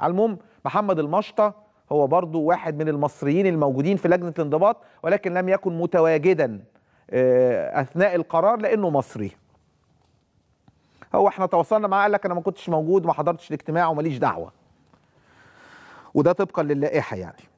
على المهم محمد المشطه هو برضو واحد من المصريين الموجودين في لجنه الانضباط ولكن لم يكن متواجدا آه، اثناء القرار لانه مصري هو احنا تواصلنا معاه قال لك انا ما كنتش موجود ما حضرتش الاجتماع وماليش دعوه وده طبقا للائحه يعني